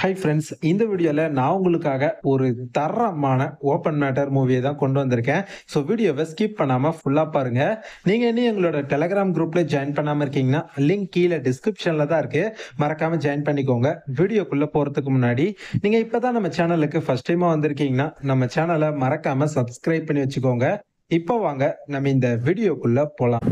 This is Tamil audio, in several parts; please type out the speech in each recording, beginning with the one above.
ஹை ஃப்ரெண்ட்ஸ் இந்த வீடியோவில் நான் உங்களுக்காக ஒரு தரமான ஓப்பன் மேட்டர் மூவியை தான் கொண்டு வந்திருக்கேன் ஸோ வீடியோவை ஸ்கிப் பண்ணாமல் ஃபுல்லாக பாருங்கள் நீங்கள் இன்னும் எங்களோட டெலகிராம் குரூப்பில் ஜாயின் பண்ணாமல் இருக்கீங்கன்னா லிங்க் கீழே டிஸ்கிரிப்ஷனில் தான் இருக்குது மறக்காமல் ஜாயின் பண்ணிக்கோங்க வீடியோக்குள்ளே போகிறதுக்கு முன்னாடி நீங்கள் இப்போ தான் நம்ம சேனலுக்கு ஃபஸ்ட் டைமாக வந்திருக்கீங்கன்னா நம்ம சேனலை மறக்காமல் சப்ஸ்கிரைப் பண்ணி வச்சுக்கோங்க இப்போ வாங்க நம்ம இந்த வீடியோக்குள்ளே போகலாம்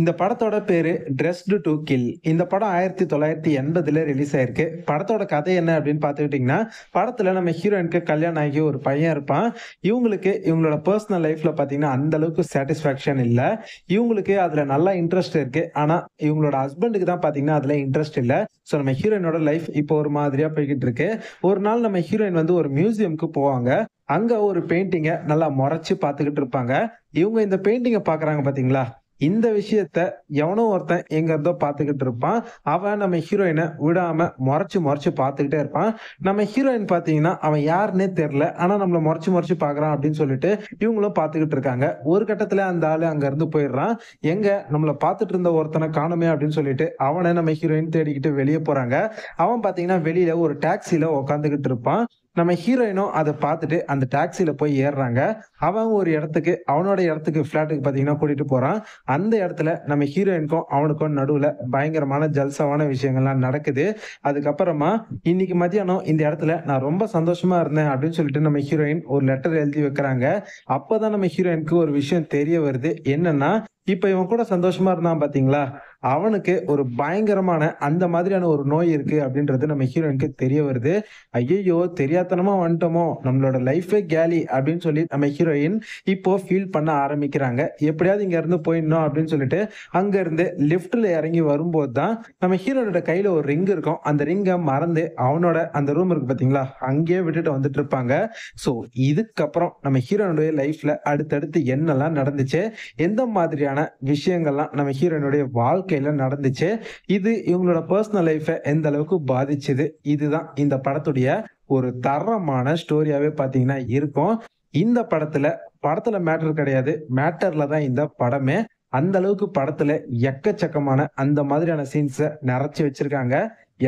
இந்த படத்தோட பேரு ட்ரெஸ்டு டு கில் இந்த படம் ஆயிரத்தி தொள்ளாயிரத்தி எண்பதுல ரிலீஸ் ஆயிருக்கு படத்தோட கதை என்ன அப்படின்னு பார்த்துக்கிட்டிங்கன்னா படத்துல நம்ம ஹீரோயினுக்கு கல்யாணம் ஆகி ஒரு பையன் இருப்பான் இவங்களுக்கு இவங்களோட பர்சனல் லைஃப்ல பார்த்தீங்கன்னா அந்த அளவுக்கு சாட்டிஸ்ஃபேக்ஷன் இல்லை இவங்களுக்கு அதுல நல்லா இன்ட்ரெஸ்ட் இருக்கு ஆனா இவங்களோட ஹஸ்பண்டுக்கு தான் பாத்தீங்கன்னா அதுல இன்ட்ரெஸ்ட் இல்லை ஸோ நம்ம ஹீரோயினோட லைஃப் இப்போ ஒரு மாதிரியா போய்கிட்டு இருக்கு ஒரு நாள் நம்ம ஹீரோயின் வந்து ஒரு மியூசியம்க்கு போவாங்க அங்க ஒரு பெயிண்டிங்கை நல்லா முறைச்சு பார்த்துக்கிட்டு இருப்பாங்க இவங்க இந்த பெயிண்டிங்கை பாக்குறாங்க பாத்தீங்களா இந்த விஷயத்த எவனோ ஒருத்தன் எங்க இருந்தோ பார்த்துக்கிட்டு இருப்பான் அவன் நம்ம ஹீரோயினை விடாம முறைச்சு முறைச்சு பார்த்துக்கிட்டே இருப்பான் நம்ம ஹீரோயின் பாத்தீங்கன்னா அவன் யாருன்னே தெரில ஆனா நம்மள முறைச்சு முறைச்சு பாக்குறான் அப்படின்னு சொல்லிட்டு இவங்களும் பார்த்துக்கிட்டு இருக்காங்க ஒரு கட்டத்துல அந்த ஆளு அங்க இருந்து போயிடுறான் எங்க நம்மள பாத்துட்டு இருந்த ஒருத்தனை காணுமே அப்படின்னு சொல்லிட்டு அவனை நம்ம ஹீரோயின் தேடிக்கிட்டு வெளியே போறாங்க அவன் பாத்தீங்கன்னா வெளியில ஒரு டாக்ஸில உட்காந்துக்கிட்டு இருப்பான் நம்ம ஹீரோயினும் அதை பார்த்துட்டு அந்த டாக்ஸியில் போய் ஏறுறாங்க அவன் ஒரு இடத்துக்கு அவனோட இடத்துக்கு ஃப்ளாட்டுக்கு பார்த்தீங்கன்னா கூட்டிகிட்டு போகிறான் அந்த இடத்துல நம்ம ஹீரோயினுக்கும் அவனுக்கும் நடுவில் பயங்கரமான ஜல்சவான விஷயங்கள்லாம் நடக்குது அதுக்கப்புறமா இன்னைக்கு மதியானம் இந்த இடத்துல நான் ரொம்ப சந்தோஷமாக இருந்தேன் அப்படின்னு சொல்லிட்டு நம்ம ஹீரோயின் ஒரு லெட்டர் எழுதி வைக்கிறாங்க அப்போதான் நம்ம ஹீரோயினுக்கு ஒரு விஷயம் தெரிய வருது என்னன்னா இப்போ இவன் கூட சந்தோஷமாக இருந்தான் பார்த்தீங்களா அவனுக்கு ஒரு பயங்கரமான அந்த மாதிரியான ஒரு நோய் இருக்கு அப்படின்றது நம்ம ஹீரோயினுக்கு தெரிய வருது ஐயோ தெரியாதனமா வந்துட்டோமோ நம்மளோட லைஃபே கேலி அப்படின்னு சொல்லி நம்ம ஹீரோயின் இப்போ ஃபீல் பண்ண ஆரம்பிக்கிறாங்க எப்படியாவது இங்க இருந்து போயிடணும் அப்படின்னு சொல்லிட்டு அங்க இருந்து லிப்ட்ல இறங்கி வரும்போது தான் நம்ம ஹீரோனோட கையில ஒரு ரிங் இருக்கும் அந்த ரிங்கை மறந்து அவனோட அந்த ரூம் இருக்கு பாத்தீங்களா அங்கேயே விட்டுட்டு வந்துட்டு இருப்பாங்க ஸோ இதுக்கப்புறம் நம்ம ஹீரோனுடைய லைஃப்ல அடுத்தடுத்து என்னெல்லாம் நடந்துச்சு எந்த மாதிரியான விஷயங்கள்லாம் நம்ம ஹீரோனுடைய வாழ்க்கை வாழ்க்கையில் நடந்துச்சு இது இவங்களோட பர்சனல் லைஃப்பை எந்த அளவுக்கு பாதிச்சுது இதுதான் இந்த படத்துடைய ஒரு தரமான ஸ்டோரியாவே பார்த்தீங்கன்னா இருக்கும் இந்த படத்துல படத்துல மேட்டர் கிடையாது மேட்டர்ல தான் இந்த படமே அந்த அளவுக்கு படத்துல எக்கச்சக்கமான அந்த மாதிரியான சீன்ஸை நிறைச்சி வச்சிருக்காங்க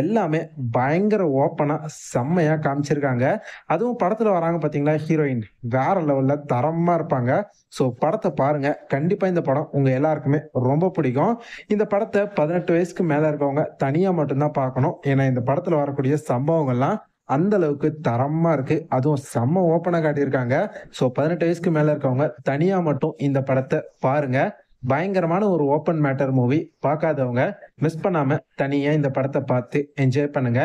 எல்லாமே பயங்கர ஓப்பனாக செம்மையாக காமிச்சிருக்காங்க அதுவும் படத்தில் வராங்க பார்த்தீங்களா ஹீரோயின் வேற லெவலில் தரமாக இருப்பாங்க ஸோ படத்தை பாருங்க கண்டிப்பாக இந்த படம் உங்கள் எல்லாருக்குமே ரொம்ப பிடிக்கும் இந்த படத்தை பதினெட்டு வயசுக்கு மேலே இருக்கவங்க தனியாக மட்டும்தான் பார்க்கணும் ஏன்னா இந்த படத்தில் வரக்கூடிய சம்பவங்கள்லாம் அந்த அளவுக்கு தரமா இருக்கு அதுவும் செம்ம ஓப்பனா காட்டியிருக்காங்க ஸோ பதினெட்டு வயசுக்கு மேல இருக்கவங்க தனியா மட்டும் இந்த படத்தை பாருங்க பயங்கரமான ஒரு ஓப்பன் மேட்டர் மூவி பார்க்காதவங்க மிஸ் பண்ணாம தனியா இந்த படத்தை பார்த்து என்ஜாய் பண்ணுங்க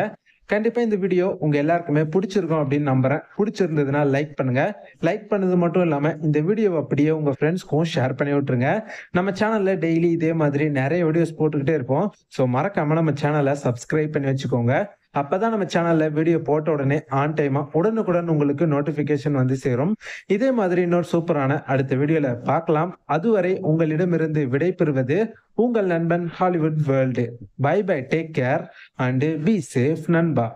கண்டிப்பா இந்த வீடியோ உங்க எல்லாருக்குமே பிடிச்சிருக்கும் அப்படின்னு நம்புறேன் பிடிச்சிருந்ததுன்னா லைக் பண்ணுங்க லைக் பண்ணது மட்டும் இல்லாம இந்த வீடியோவை அப்படியே உங்க ஃப்ரெண்ட்ஸ்க்கும் ஷேர் பண்ணி விட்டுருங்க நம்ம சேனல்ல டெய்லி இதே மாதிரி நிறைய வீடியோஸ் போட்டுக்கிட்டே இருப்போம் ஸோ மறக்காம நம்ம சேனலை சப்ஸ்கிரைப் பண்ணி வச்சுக்கோங்க அப்போ தான் நம்ம சேனலில் வீடியோ போட்ட உடனே ஆன் டைமாக உடனுக்குடன் உங்களுக்கு நோட்டிஃபிகேஷன் வந்து சேரும் இதே மாதிரி இன்னொரு சூப்பரான அடுத்த வீடியோவில் பார்க்கலாம் அதுவரை உங்களிடமிருந்து விடைபெறுவது உங்கள் நண்பன் Hollywood world bye bye take care and be safe நண்பா